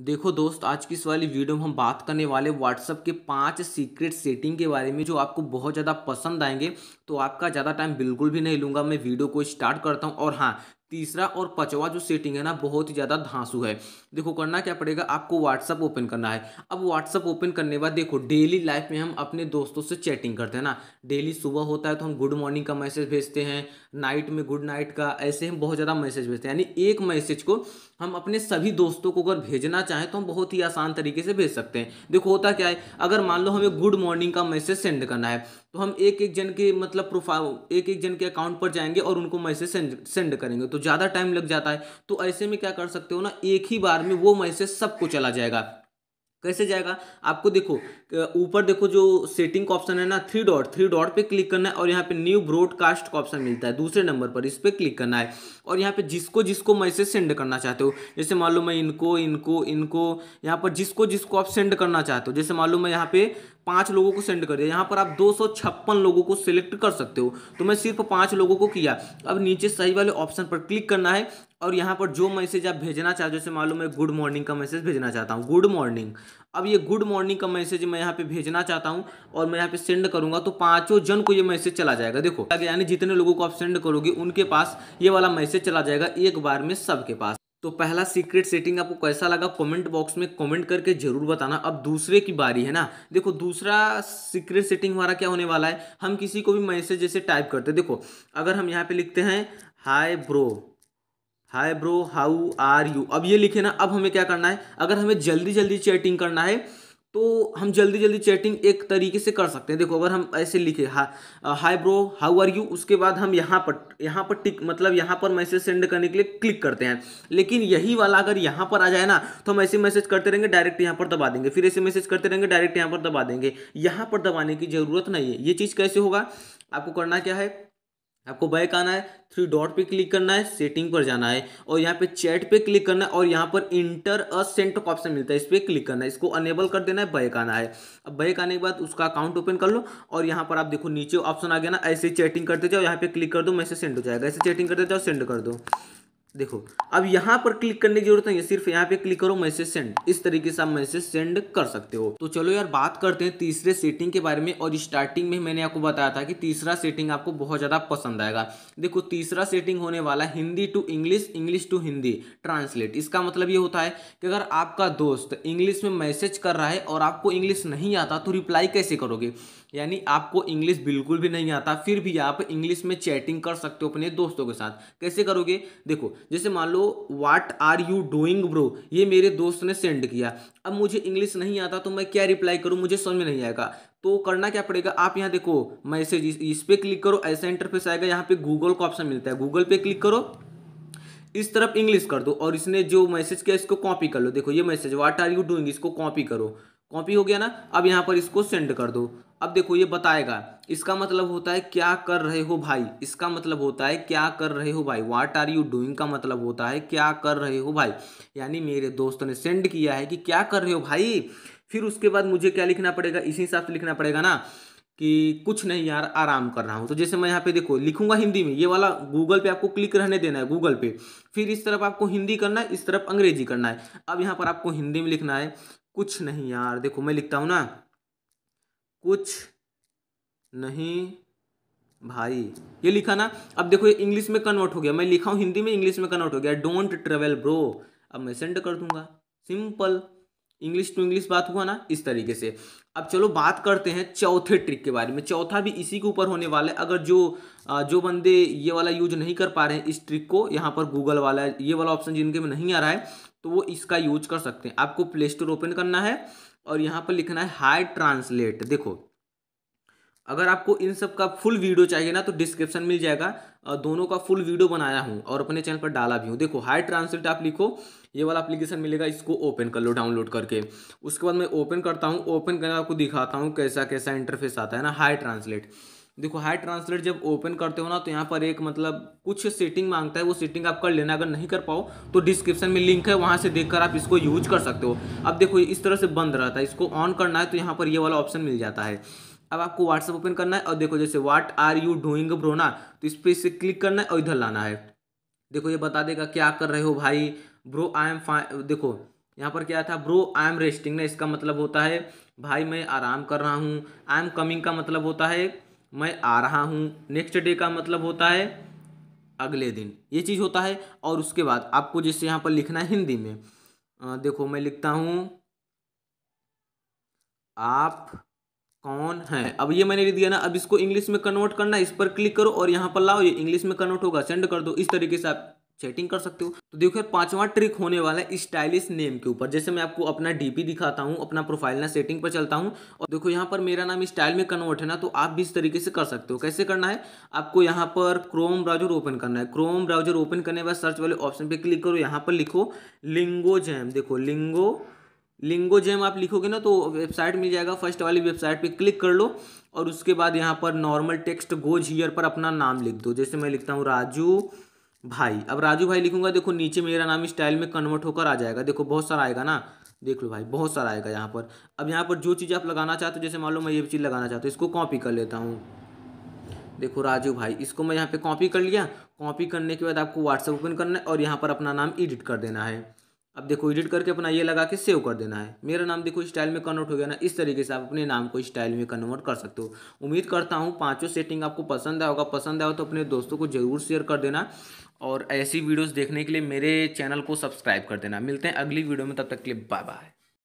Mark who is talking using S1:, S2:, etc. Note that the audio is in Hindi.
S1: देखो दोस्त आज की इस वाली वीडियो में हम बात करने वाले व्हाट्सअप के पांच सीक्रेट सेटिंग के बारे में जो आपको बहुत ज़्यादा पसंद आएंगे तो आपका ज़्यादा टाइम बिल्कुल भी नहीं लूँगा मैं वीडियो को स्टार्ट करता हूँ और हाँ तीसरा और पांचवा जो सेटिंग है ना बहुत ही ज़्यादा धांसू है देखो करना क्या पड़ेगा आपको व्हाट्सअप ओपन करना है अब व्हाट्सअप ओपन करने के बाद देखो डेली लाइफ में हम अपने दोस्तों से चैटिंग करते हैं ना डेली सुबह होता है तो हम गुड मॉर्निंग का मैसेज भेजते हैं नाइट में गुड नाइट का ऐसे हम बहुत ज़्यादा मैसेज भेजते हैं यानी एक मैसेज को हम अपने सभी दोस्तों को अगर भेजना चाहें तो हम बहुत ही आसान तरीके से भेज सकते हैं देखो होता क्या है अगर मान लो हमें गुड मॉर्निंग का मैसेज सेंड करना है तो हम एक एक जन के मतलब प्रोफाइल एक एक जन के अकाउंट पर जाएंगे और उनको मैसेज सेंड सेंड करेंगे तो ज़्यादा टाइम लग जाता है तो ऐसे में क्या कर सकते हो ना एक ही बार में वो मैसेज सबको चला जाएगा कैसे जाएगा आपको देखो ऊपर देखो जो सेटिंग का ऑप्शन है ना थ्री डॉट थ्री डॉट पे क्लिक करना है और यहाँ पे न्यू ब्रॉडकास्ट का ऑप्शन मिलता है दूसरे नंबर पर इस पर क्लिक करना है और यहाँ पे जिसको जिसको मैसेज सेंड करना चाहते हो जैसे मान लो मैं इनको इनको इनको यहाँ पर जिसको जिसको आप सेंड करना चाहते हो जैसे मान लो मैं यहाँ पे पांच लोगों को सेंड कर दिया यहाँ पर आप दो लोगों को सिलेक्ट कर सकते हो तो मैं सिर्फ पांच लोगों को किया अब नीचे सही वाले ऑप्शन पर क्लिक करना है और यहाँ पर जो मैसेज आप भेजना चाहते हो जैसे मालूम है गुड मॉर्निंग का मैसेज भेजना चाहता हूँ गुड मॉर्निंग अब ये गुड मॉर्निंग का मैसेज मैं यहाँ पे भेजना चाहता हूँ और मैं यहाँ पे सेंड करूँगा तो पांचों जन को ये मैसेज चला जाएगा देखो यानी जितने लोगों को आप सेंड करोगे उनके पास ये वाला मैसेज चला जाएगा एक बार में सबके पास तो पहला सीक्रेट सेटिंग आपको कैसा लगा कमेंट बॉक्स में कमेंट करके जरूर बताना अब दूसरे की बारी है ना देखो दूसरा सीक्रेट सेटिंग हमारा क्या होने वाला है हम किसी को भी मैसेज जैसे टाइप करते देखो अगर हम यहाँ पे लिखते हैं hi bro hi bro how are you अब ये लिखे ना अब हमें क्या करना है अगर हमें जल्दी जल्दी चैटिंग करना है तो हम जल्दी जल्दी चैटिंग एक तरीके से कर सकते हैं देखो अगर हम ऐसे लिखे हा hi bro how are you उसके बाद हम यहाँ पर यहाँ पर टिक मतलब यहाँ पर मैसेज सेंड करने के लिए क्लिक करते हैं लेकिन यही वाला अगर यहाँ पर आ जाए ना तो हम ऐसे मैसेज करते रहेंगे डायरेक्ट यहाँ पर दबा देंगे फिर ऐसे मैसेज करते रहेंगे डायरेक्ट यहाँ पर दबा देंगे यहाँ पर दबाने की ज़रूरत नहीं है ये चीज़ कैसे होगा आपको करना क्या है आपको बैक आना है थ्री डॉट पे क्लिक करना है सेटिंग पर जाना है और यहाँ पे चैट पे क्लिक करना है और यहाँ पर इंटर अ सेंट का ऑप्शन मिलता है इस पर क्लिक करना है इसको अनेबल कर देना है बैक आना है अब बैक आने के बाद उसका अकाउंट ओपन कर लो और यहाँ पर आप देखो नीचे ऑप्शन आ गया ना ऐसे चैटिंग करते जाओ यहाँ पे क्लिक कर दो मैसेज सेंड हो जाएगा ऐसे चैटिंग करते जाओ सेंड कर दो देखो अब यहाँ पर क्लिक करने की जरूरत नहीं है सिर्फ यहाँ पे क्लिक करो मैसेज सेंड इस तरीके से आप मैसेज सेंड कर सकते हो तो चलो यार बात करते हैं तीसरे सेटिंग के बारे में और स्टार्टिंग में मैंने आपको बताया था कि तीसरा सेटिंग आपको बहुत ज़्यादा पसंद आएगा देखो तीसरा सेटिंग होने वाला Hindi to English English to Hindi translate इसका मतलब ये होता है कि अगर आपका दोस्त इंग्लिश में मैसेज कर रहा है और आपको इंग्लिश नहीं आता तो रिप्लाई कैसे करोगे यानी आपको इंग्लिश बिल्कुल भी नहीं आता फिर भी आप इंग्लिश में चैटिंग कर सकते हो अपने दोस्तों के साथ कैसे करोगे देखो जैसे मान लो what are you doing bro ये मेरे दोस्त ने सेंड किया अब मुझे इंग्लिश नहीं आता तो मैं क्या रिप्लाई करूँ मुझे समझ में नहीं आएगा तो करना क्या पड़ेगा आप यहाँ देखो मैसेज इस पर क्लिक करो ऐसा इंटरफेस आएगा यहाँ पे गूगल का ऑप्शन मिलता है गूगल पे क्लिक करो इस तरफ इंग्लिश कर दो और इसने जो मैसेज किया इसको कॉपी कर लो देखो ये message what are you doing इसको कॉपी करो कॉपी हो गया ना अब यहाँ पर इसको सेंड कर दो अब देखो ये बताएगा इसका मतलब होता है क्या कर रहे हो भाई इसका मतलब होता है क्या कर रहे हो भाई वाट आर यू डूइंग का मतलब होता है क्या कर रहे हो भाई यानी मेरे दोस्त ने सेंड किया है कि क्या कर रहे हो भाई फिर उसके बाद मुझे क्या लिखना पड़ेगा इसी हिसाब से लिखना पड़ेगा ना कि कुछ नहीं यार आराम कर रहा हूँ तो जैसे मैं यहाँ पे देखो लिखूंगा हिंदी में ये वाला गूगल पे आपको क्लिक रहने देना है गूगल पे फिर इस तरफ आपको हिंदी करना है इस तरफ अंग्रेजी करना है अब यहाँ पर आपको हिंदी में लिखना है कुछ नहीं यार देखो मैं लिखता हूँ ना कुछ नहीं भाई ये लिखा ना अब देखो ये इंग्लिश में कन्वर्ट हो गया मैं लिखा हूँ हिंदी में इंग्लिश में कन्वर्ट हो गया डोंट ट्रेवल ब्रो अब मैं सेंड कर दूंगा सिंपल इंग्लिश टू इंग्लिश बात हुआ ना इस तरीके से अब चलो बात करते हैं चौथे ट्रिक के बारे में चौथा भी इसी के ऊपर होने वाला है अगर जो जो बंदे ये वाला यूज नहीं कर पा रहे हैं इस ट्रिक को यहाँ पर गूगल वाला ये वाला ऑप्शन जिनके में नहीं आ रहा है तो वो इसका यूज कर सकते हैं आपको प्ले स्टोर ओपन करना है और यहाँ पर लिखना है हाई ट्रांसलेट देखो अगर आपको इन सब का फुल वीडियो चाहिए ना तो डिस्क्रिप्शन मिल जाएगा दोनों का फुल वीडियो बनाया हूँ और अपने चैनल पर डाला भी हूँ देखो हाई ट्रांसलेट आप लिखो ये वाला एप्लीकेशन मिलेगा इसको ओपन कर लो डाउनलोड करके उसके बाद मैं ओपन करता हूँ ओपन करके आपको दिखाता हूँ कैसा कैसा इंटरफेस आता है ना हाई ट्रांसलेट देखो हाई ट्रांसलेट जब ओपन करते हो ना तो यहाँ पर एक मतलब कुछ सेटिंग मांगता है वो सेटिंग आप कर लेना अगर नहीं कर पाओ तो डिस्क्रिप्शन में लिंक है वहाँ से देखकर आप इसको यूज कर सकते हो अब देखो इस तरह से बंद रहता है इसको ऑन करना है तो यहाँ पर ये वाला ऑप्शन मिल जाता है अब आपको व्हाट्सअप ओपन करना है और देखो जैसे व्हाट आर यू डूइंग ब्रोना तो इस पर इसे क्लिक करना है और इधर लाना है देखो ये बता देगा क्या कर रहे हो भाई ब्रो आई एम फाइन देखो यहाँ पर क्या था ब्रो आई एम रेस्टिंग ना इसका मतलब होता है भाई मैं आराम कर रहा हूँ आई एम कमिंग का मतलब होता है मैं आ रहा हूँ नेक्स्ट डे का मतलब होता है अगले दिन ये चीज़ होता है और उसके बाद आपको जैसे यहाँ पर लिखना है हिंदी में आ, देखो मैं लिखता हूँ आप कौन है अब ये मैंने लिख दिया ना अब इसको इंग्लिश में कन्वर्ट करना इस पर क्लिक करो और यहाँ पर लाओ ये इंग्लिश में कन्वर्ट होगा सेंड कर दो इस तरीके से आप सेटिंग कर सकते हो तो देखो यार पांचवा ट्रिक होने वाला है स्टाइलिश नेम के ऊपर जैसे मैं आपको अपना डीपी दिखाता हूँ अपना प्रोफाइल ना सेटिंग पर चलता हूँ और देखो यहाँ पर मेरा नाम स्टाइल में कन्वर्ट है ना तो आप भी इस तरीके से कर सकते हो कैसे करना है आपको यहाँ पर क्रोम ब्राउजर ओपन करना है क्रोम ब्राउजर ओपन करने के बाद सर्च वाले ऑप्शन पर क्लिक करो यहाँ पर लिखो लिंगो जैम देखो लिंगो लिंगो जैम आप लिखोगे ना तो वेबसाइट मिल जाएगा फर्स्ट वाली वेबसाइट पर क्लिक कर लो और उसके बाद यहाँ पर नॉर्मल टेक्स्ट गोज हियर पर अपना नाम लिख दो जैसे मैं लिखता हूँ राजू भाई अब राजू भाई लिखूंगा देखो नीचे मेरा नाम स्टाइल में कन्वर्ट होकर आ जाएगा देखो बहुत सारा आएगा ना देख लो भाई बहुत सारा आएगा यहाँ पर अब यहाँ पर जो चीज़ आप लगाना चाहते हो जैसे मान लो मैं ये चीज़ लगाना चाहता हूँ इसको कॉपी कर लेता हूँ देखो राजू भाई इसको मैं यहाँ पे कॉपी कर लिया कॉपी करने के बाद आपको व्हाट्सअप ओपन करना है और यहाँ पर अपना नाम एडिट कर देना है अब देखो एडिट करके अपना ये लगा के सेव कर देना है मेरा नाम देखो स्टाइल में कन्वर्ट हो गया ना इस तरीके से आप अपने नाम को स्टाइल में कन्वर्ट कर सकते हो उम्मीद करता हूँ पांचों सेटिंग आपको पसंद आया होगा पसंद आया हो तो अपने दोस्तों को जरूर शेयर कर देना और ऐसी वीडियोस देखने के लिए मेरे चैनल को सब्सक्राइब कर देना मिलते हैं अगली वीडियो में तब तक के लिए बाय बाय